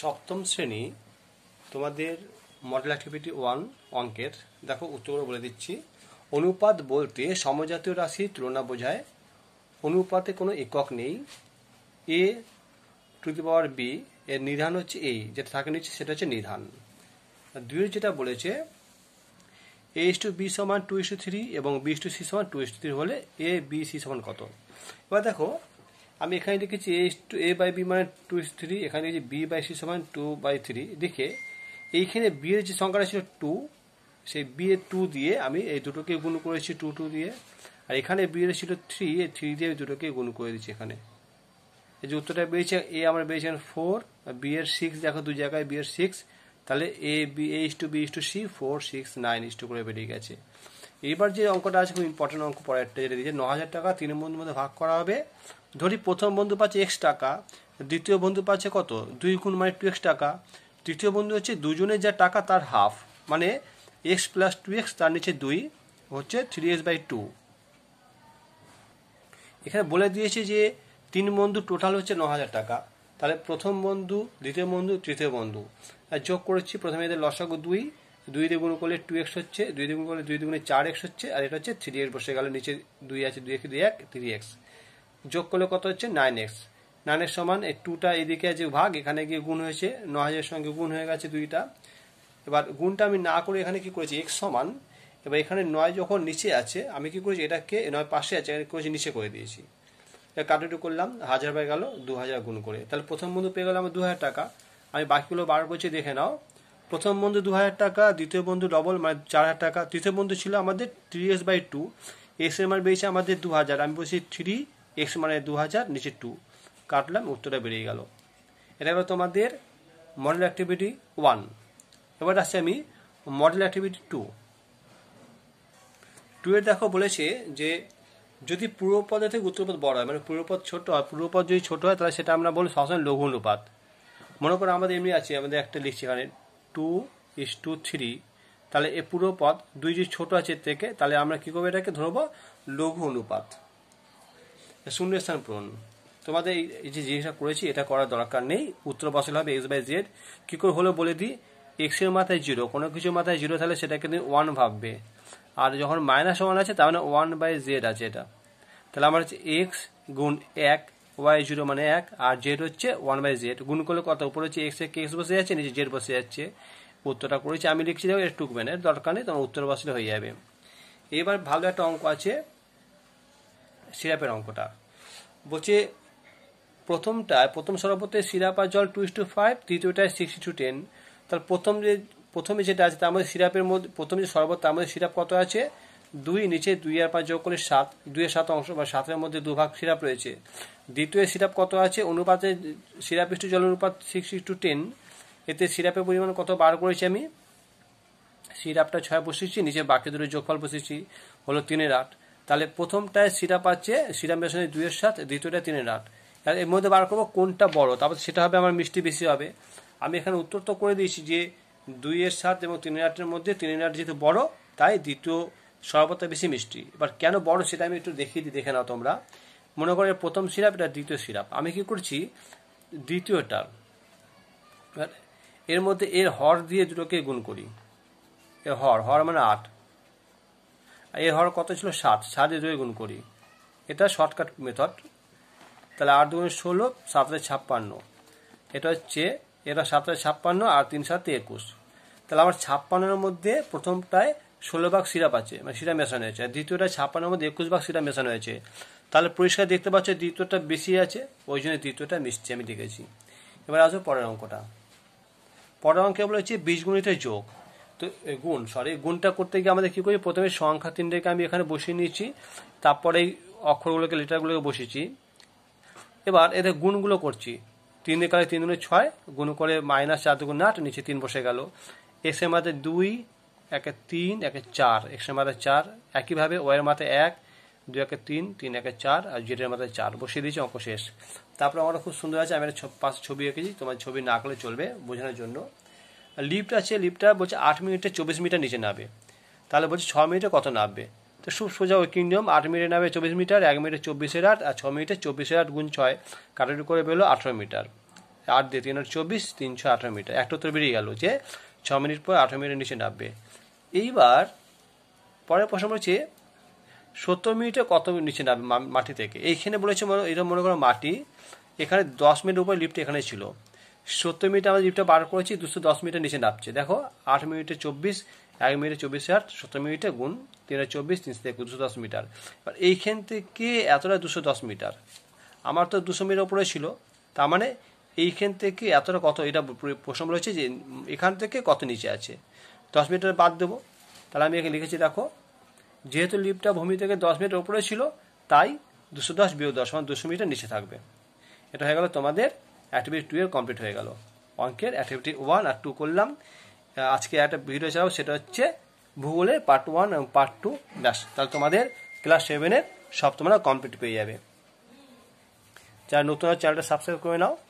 সপ্তম শ্রেণী তোমাদের মডেল অ্যাক্টিভিটি ওয়ান অঙ্কের দেখো উত্তর বলে দিচ্ছি অনুপাত বলতে সমজাতীয় রাশির তুলনা বোঝায় অনুপাতে কোনো একক নেই এ টু দি পাওয়ার বি এর নিধান হচ্ছে এই যেটা থাকে নিচ্ছে সেটা হচ্ছে নিধান দুই যেটা বলেছে এ ইস টু বি সমান টু ইস টু থ্রি এবং বি ইস টু সি সমান টু ইস টু থ্রি হলে এ বি সি সমান কত এবার দেখো আমি এখানে লিখেছি A to A by B মানে টু থ্রি এখানে লিখেছি বি বাই সি সমান টু বাই থ্রি লিখে এইখানে বি এর যে সংখ্যাটা ছিল টু সেই বি এ টু দিয়ে আমি এই দুটোকে গুণ করেছি টু টু দিয়ে আর এখানে বি এর ছিল থ্রি এই থ্রি দিয়ে আমি দুটোকে গুণ করে দিচ্ছি এখানে এই যে উত্তরটা বেরিয়েছে এ আমার বেড়েছে ফোর আর বি এর সিক্স দেখো দু জায়গায় বি এর সিক্স তাহলে A B H two B H two C four six nine H two করে বেরিয়ে গেছে এবার যে অঙ্কটা আছে খুব ইম্পর্টেন্ট অঙ্ক একটা যেটা দিয়েছে ন হাজার টাকা তিন বন্ধুর মধ্যে ভাগ করা হবে ধরি প্রথম বন্ধু পাচ্ছে এক্স টাকা দ্বিতীয় বন্ধু পাচ্ছে কত দুই গুণ মানে টু এক্স টাকা তৃতীয় বন্ধু হচ্ছে দুজনের যা টাকা তার হাফ মানে এক্স প্লাস টু এক্স তার নিচে দুই হচ্ছে থ্রি এক্স বাই টু এখানে বলে দিয়েছে যে তিন বন্ধু টোটাল হচ্ছে ন হাজার টাকা তাহলে প্রথম বন্ধু দ্বিতীয় বন্ধু তৃতীয় বন্ধু যোগ করেছি প্রথমে এদের লসাগু দুই দুই দিয়ে গুণ করলে টু এক্স হচ্ছে দুই দিয়ে গুণ করলে দুই দুগুণে চার এক্স হচ্ছে আর এটা হচ্ছে থ্রি এক্স বসে গেল নিচে দুই আছে দুই এক দুই এক থ্রি এক্স যোগ করলে কত হচ্ছে নাইন এক্স নাইনের সমান এই টুটা এদিকে আছে ভাগ এখানে গিয়ে গুণ হয়েছে ন হাজারের সঙ্গে গুণ হয়ে গেছে দুইটা এবার গুণটা আমি না করে এখানে কি করেছি এক্স সমান এবার এখানে নয় যখন নিচে আছে আমি কি করেছি এটাকে নয় পাশে আছে এখানে করেছি নিচে করে দিয়েছি কাটুটু করলাম হাজার পেয়ে গেল দু হাজার গুণ করে তাহলে প্রথম বন্ধু পেয়ে গেলাম আমার দু হাজার টাকা আমি বাকিগুলো বার করছি দেখে নাও প্রথম বন্ধু দু হাজার টাকা দ্বিতীয় বন্ধু ডবল মানে চার হাজার টাকা তৃতীয় বন্ধু ছিল আমাদের three S by two S M R বেড়েছে আমাদের দু হাজার আমি বলছি থ্রি এক্স মানে দু হাজার নিচে টু কাটলাম উত্তরটা বেরিয়ে গেল এটা হলো তোমাদের মডেল অ্যাক্টিভিটি ওয়ান এবার আসছে আমি মডেল অ্যাক্টিভিটি টু টু এর দেখো বলেছে যে যদি পূর্বপদের থেকে উত্তরপদ বড় হয় মানে পূর্বপদ ছোট হয় পূর্বপদ যদি ছোট হয় তাহলে সেটা আমরা বলি সবসময় লঘু অনুপাত মনে করো আমাদের এমনি আছে আমাদের একটা লিখছি এখানে টু ইস টু থ্রি তাহলে এ পুরো পদ দুই যদি ছোট আছে থেকে তাহলে আমরা কী করবো এটাকে ধরবো লঘু অনুপাত শূন্য স্থান পূরণ তোমাদের এই যে জিনিসটা করেছি এটা করার দরকার নেই উত্তর বসালে হবে এক্স বাই জেড কী করে হলো বলে দিই এক্সের মাথায় জিরো কোনো কিছু মাথায় জিরো তাহলে সেটাকে তুমি ওয়ান ভাববে আর যখন মাইনাস ওয়ান আছে তার মানে ওয়ান বাই জেড আছে এটা তাহলে আমার হচ্ছে এক্স গুণ এক ওয়াই জিরো মানে এক আর জেড হচ্ছে ওয়ান বাই জেড গুণ করলে কত উপরে হচ্ছে এক্স এক্স বসে যাচ্ছে নিচে জেড বসে যাচ্ছে উত্তরটা করেছি আমি লিখছি দেখো টুকবেন টুকবে মানে, দরকার নেই তোমার উত্তর বসলে হয়ে যাবে এবার ভালো একটা অঙ্ক আছে সিরাপের অঙ্কটা বলছে প্রথমটায় প্রথম সরবতে সিরাপ আর জল টু ইস টু ফাইভ তৃতীয়টায় সিক্স টু টেন তাহলে প্রথম যে প্রথমে যেটা আছে তার মধ্যে সিরাপের মধ্যে প্রথমে যে শরবত তার মধ্যে সিরাপ কত আছে দুই নিচে দুই আর পাঁচ যোগ করলে সাত দুই এর সাত অংশ বা সাতের মধ্যে দুভাগ সিরাপ রয়েছে দ্বিতীয় সিরাপ কত আছে অনুপাতে সিরাপ ইস্টু জল অনুপাত সিক্স ইস্টু টেন এতে সিরাপের পরিমাণ কত বার করেছি আমি সিরাপটা ছয় বসিয়েছি নিচে বাকি দুটো যোগফল বসেছি হলো তিনের আট তাহলে প্রথমটায় সিরাপ আছে সিরাপ মেশানো দুইয়ের সাত দ্বিতীয়টা তিনের আট এর মধ্যে বার করবো কোনটা বড় তারপর সেটা হবে আমার মিষ্টি বেশি হবে আমি এখানে উত্তর তো করে দিয়েছি যে দুইয়ের সাত এবং তিনের আটের মধ্যে তিনের আট যেহেতু বড় তাই দ্বিতীয় শরবতটা বেশি মিষ্টি এবার কেন বড় সেটা আমি একটু দেখিয়ে দিই দেখে নাও তোমরা মনে করে প্রথম সিরাপ এটা দ্বিতীয় সিরাপ আমি কি করছি দ্বিতীয়টার এর মধ্যে এর হর দিয়ে দুটোকে গুণ করি এ হর হর মানে আট এ হর কত ছিল সাত সাত দিয়ে গুণ করি এটা শর্টকাট মেথড তাহলে আট দুগুণ ষোলো সাতটা ছাপ্পান্ন এটা হচ্ছে এটা সাতটা ছাপ্পান্ন আর তিন সাতে একুশ তাহলে আমার ছাপ্পান্নের মধ্যে প্রথমটায় ষোলো ভাগ সিরাপ আছে মানে সিরাপ মেশানো হয়েছে আর দ্বিতীয়টা ছাপ্পান্নর মধ্যে একুশ ভাগ সিরাপ মেশানো হয়েছে তাহলে পরিষ্কার দেখতে পাচ্ছ দ্বিতীয়টা বেশি আছে ওই জন্য দ্বিতীয়টা মিষ্টি আমি দেখেছি এবার আসবো পরের অঙ্কটা পরের অঙ্কে বলেছি গুণিতের যোগ তো গুণ সরি গুণটা করতে গিয়ে আমাদের কী করি প্রথমে সংখ্যা তিনটাকে আমি এখানে বসিয়ে নিয়েছি তারপরে অক্ষরগুলোকে লেটারগুলোকে বসেছি এবার এদের গুণগুলো করছি তিন একালে তিন গুণে ছয় গুণ করে মাইনাস চার দুগুণ আট নিচে তিন বসে গেল এসে আমাদের মাঝে দুই একে তিন একে চার এক্সের মাথায় চার একইভাবে ওয়ের মাথায় এক দুই একে তিন তিন একে চার আর জেডের মাথায় চার বসিয়ে দিয়েছি অঙ্ক শেষ তারপরে আমার খুব সুন্দর আছে আমি একটা পাঁচ ছবি এঁকেছি তোমার ছবি না আঁকলে চলবে বোঝানোর জন্য লিফট আছে লিফটটা বলছে আট মিনিটে চব্বিশ মিটার নিচে নামবে তাহলে বলছে ছ মিনিটে কত নামবে তো খুব সোজা ওই কিংডম আট মিনিটে নামবে চব্বিশ মিটার এক মিনিটে চব্বিশের আট আর ছ মিনিটে চব্বিশের আট গুণ ছয় কাটাটি করে পেলো আঠেরো মিটার আট দিয়ে তিন চব্বিশ তিনশো আঠেরো মিটার একটা উত্তর বেরিয়ে গেল যে ছ মিনিট পর আঠেরো মিনিটের নিচে নামবে এইবার পরের প্রশ্ন বলছে সত্তর মিনিটে কত নিচে নামবে মাটি থেকে এইখানে বলেছে এটা মনে করো মাটি এখানে দশ মিনিট উপরে লিফ্ট এখানে ছিল সত্তর মিনিটে আমরা লিফ্টটা বার করেছি দুশো দশ মিনিটের নিচে নামছে দেখো আট মিনিটে চব্বিশ এক মিনিটে চব্বিশ আট সত্তর মিনিটে গুণ তিন চব্বিশ তিনশো থেকে দুশো দশ মিটার এবার এইখান থেকে এতটা দুশো দশ মিটার আমার তো দুশো মিটার উপরে ছিল তার মানে এইখান থেকে এতটা কত এটা প্রশ্ন রয়েছে যে এখান থেকে কত নিচে আছে দশ মিটার বাদ দেবো তাহলে আমি এখানে লিখেছি দেখো যেহেতু লিপটা ভূমি থেকে দশ মিটার ওপরে ছিল তাই দুশো দশ বিয়োগ দশ মানে দুশো মিটার নিচে থাকবে এটা হয়ে গেল তোমাদের অ্যাক্টিভিটি টু এর কমপ্লিট হয়ে গেল অঙ্কের অ্যাক্টিভিটি ওয়ান আর টু করলাম আজকে একটা ভিডিও ছাড়াও সেটা হচ্ছে ভূগোলের পার্ট ওয়ান এবং পার্ট টু ব্যাস তাহলে তোমাদের ক্লাস সেভেনের সব তোমরা কমপ্লিট পেয়ে যাবে যারা নতুন চ্যানেলটা সাবস্ক্রাইব করে নাও